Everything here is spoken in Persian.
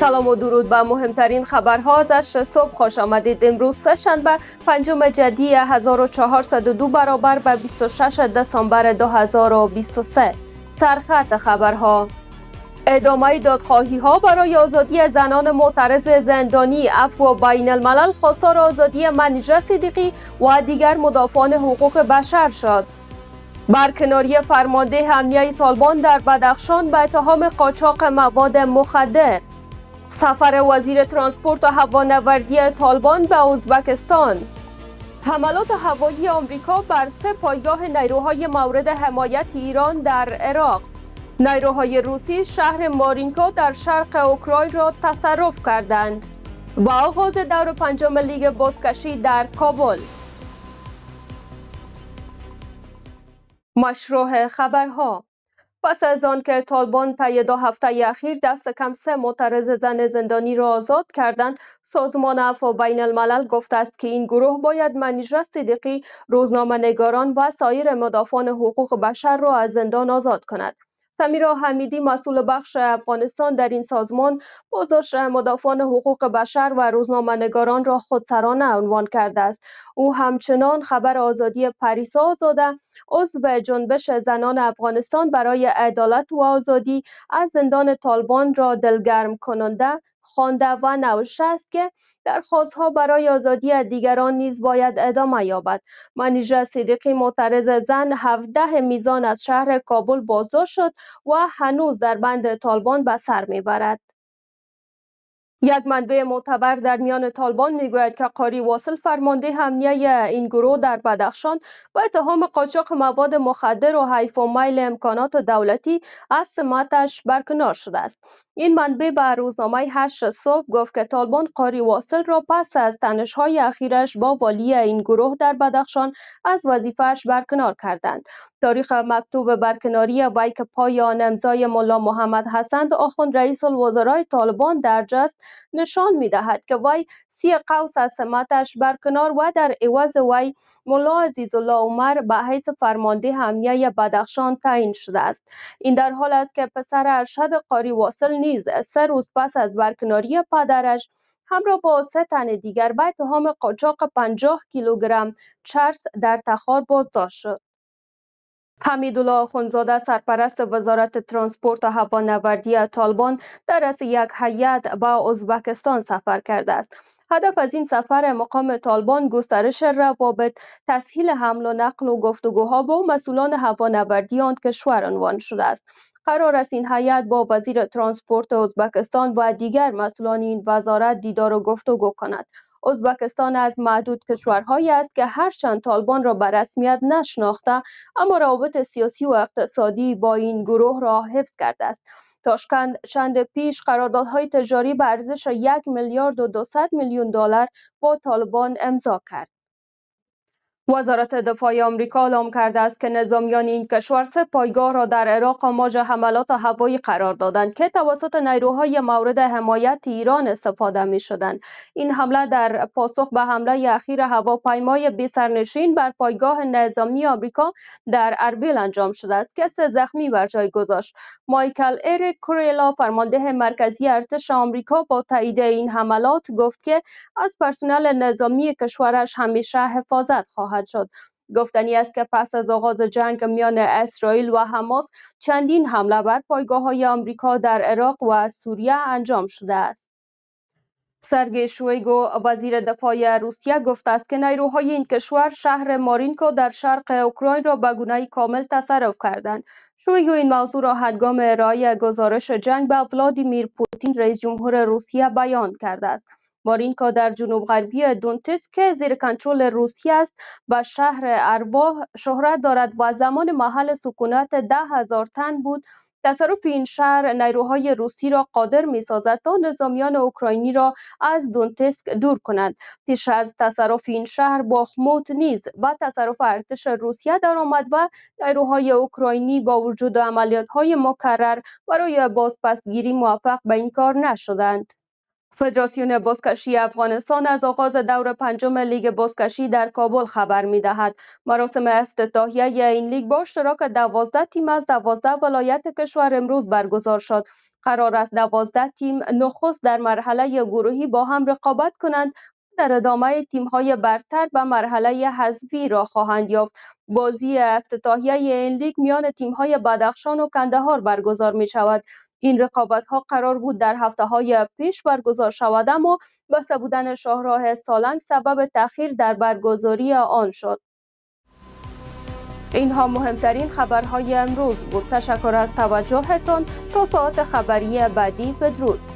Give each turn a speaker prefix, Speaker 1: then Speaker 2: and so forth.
Speaker 1: سلام و درود به مهمترین خبرها ازش صبح خوش آمدید امروز سه شنبه پنجم جدی 1402 برابر به 26 دسامبر 2023 سرخط خبرها ادامه دادخواهی ها برای آزادی زنان معترض زندانی افو بین الملل خواستار آزادی منیجه صدیقی و دیگر مدافعان حقوق بشر شد برکناری فرمانده امنیه طالبان در بدخشان به اتهام قاچاق مواد مخدر سفر وزیر ترانسپورت و هوانوردی طالبان به ازبکستان حملات هوایی آمریکا بر سه پایگاه نیروهای مورد حمایت ایران در عراق نیروهای روسی شهر مارینکا در شرق اوکراین را تصرف کردند و آغاز دور پنجم لیگ بازکشی در کابل مشروع خبرها پس از آن که طالبان طی دو هفته اخیر دست کم سه معترض زن زندانی را آزاد کردند سازمان عفو بین الملل گفته است که این گروه باید منیژه صدیقی نگاران و سایر مدافعان حقوق بشر را از زندان آزاد کند سمیرا حمیدی مسئول بخش افغانستان در این سازمان بازداشت مدافعان حقوق بشر و روزنامه‌نگاران را خودسرانه عنوان کرده است او همچنان خبر آزادی پریسا آزاده عضو جنبش زنان افغانستان برای عدالت و آزادی از زندان طالبان را دلگرم کننده خوانده و نوشته است که درخواستها برای آزادی دیگران نیز باید ادامه یابد منیژه صدیقی معترض زن 17 میزان از شهر کابل بازداشت شد و هنوز در بند طالبان به سر میبرد یک منبع معتبر در میان طالبان میگوید که قاری واصل فرمانده امنیه این گروه در بدخشان با اتهام قاچاق مواد مخدر و حیف و میل امکانات دولتی از سمتش برکنار شده است این منبع به روزنامه هشت صبح گفت که طالبان قاری واصل را پس از تنشهای اخیرش با والی این گروه در بدخشان از وظیفهش برکنار کردند تاریخ مکتوب برکناری ویک پایان امضای ملا محمد حسن آخوند رئیس الوزرای طالبان در جست نشان می دهد که وی سی قوس از سمتش برکنار و در عوض وی ملا عزیز الله عمر به حیث فرمانده امنیه بدخشان تعیین شده است این در حال است که پسر ارشد قاری واصل نیز سه روز پس از برکناری پدرش همراه با سه تن دیگر به اتهام قاچاق 50 کیلوگرم چرس در تخار بازداشت شد حمیدالله خونزاده سرپرست وزارت ترانسپورت و هوانوردی طالبان در رس یک هیئت به ازبکستان سفر کرده است هدف از این سفر مقام طالبان گسترش روابط تسهیل حمل و نقل و گفتگوها با مسئولان هوانوردی آن کشور عنوان شده است قرار است این هیئت با وزیر ترانسپورت ازبکستان و دیگر مسئولان این وزارت دیدار و گفتگو کند ازبکستان از معدود کشورهایی است که هرچند طالبان را به رسمیت نشناخته اما روابط سیاسی و اقتصادی با این گروه را حفظ کرده است تاشکند چند پیش قراردادهای تجاری به ارزش یک میلیارد و 200 میلیون دلار با طالبان امضا کرد وزارت دفاع آمریکا اعلام کرده است که نظامیان این کشور سه پایگاه را در عراق آماج حملات هوایی قرار دادند که توسط نیروهای مورد حمایت ایران استفاده می شدند. این حمله در پاسخ به حمله اخیر هواپیمای بیسرنشین بر پایگاه نظامی آمریکا در اربیل انجام شده است که سه زخمی بر جای گذاشت. مایکل اریک کوریلا فرمانده مرکزی ارتش آمریکا با تایید این حملات گفت که از پرسنل نظامی کشورش همیشه حفاظت خواهد خواهد شد گفتنی است که پس از آغاز جنگ میان اسرائیل و حماس چندین حمله بر پایگاه های آمریکا در عراق و سوریه انجام شده است سرگی شویگو وزیر دفاع روسیه گفته است که نیروهای این کشور شهر مارینکو در شرق اوکراین را به گونه کامل تصرف کردند. شویگو این موضوع را هنگام ارائه گزارش جنگ به ولادیمیر پوتین رئیس جمهور روسیه بیان کرده است. مارینکا در جنوب غربی دونتسک که زیر کنترل روسیه است و شهر ارباه شهرت دارد و زمان محل سکونت ده هزار تن بود تصرف این شهر نیروهای روسی را قادر می سازد تا نظامیان اوکراینی را از دونتسک دور کنند پیش از تصرف این شهر باخموت نیز و تصرف ارتش روسیه آمد و نیروهای اوکراینی با وجود عملیات های مکرر برای بازپسگیری موفق به این کار نشدند فدراسیون بازکشی افغانستان از آغاز دور پنجم لیگ بازکشی در کابل خبر می دهد. مراسم افتتاحیه این لیگ با اشتراک دوازده تیم از دوازده ولایت کشور امروز برگزار شد. قرار است دوازده تیم نخست در مرحله گروهی با هم رقابت کنند در ادامه های برتر به مرحله حذفی را خواهند یافت. بازی افتتاحیه این لیگ میان تیم‌های بدخشان و کندهار برگزار می شود. این رقابت ها قرار بود در هفته های پیش برگزار شود اما بسته بودن شاهراه سالنگ سبب تاخیر در برگزاری آن شد. اینها مهمترین خبرهای امروز بود. تشکر از توجهتان تا ساعت خبری بعدی بدرود.